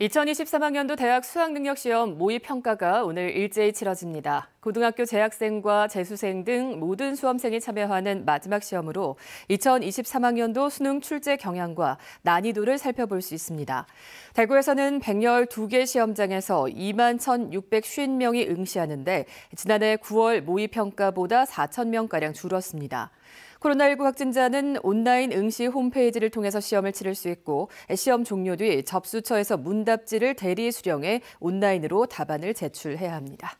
2023학년도 대학 수학능력시험 모의평가가 오늘 일제히 치러집니다. 고등학교 재학생과 재수생 등 모든 수험생이 참여하는 마지막 시험으로 2023학년도 수능 출제 경향과 난이도를 살펴볼 수 있습니다. 대구에서는 112개 시험장에서 2만 1,650명이 응시하는데 지난해 9월 모의평가보다 4,000명가량 줄었습니다. 코로나19 확진자는 온라인 응시 홈페이지를 통해서 시험을 치를 수 있고 시험 종료 뒤 접수처에서 문 응답지를 대리 수령해 온라인으로 답안을 제출해야 합니다.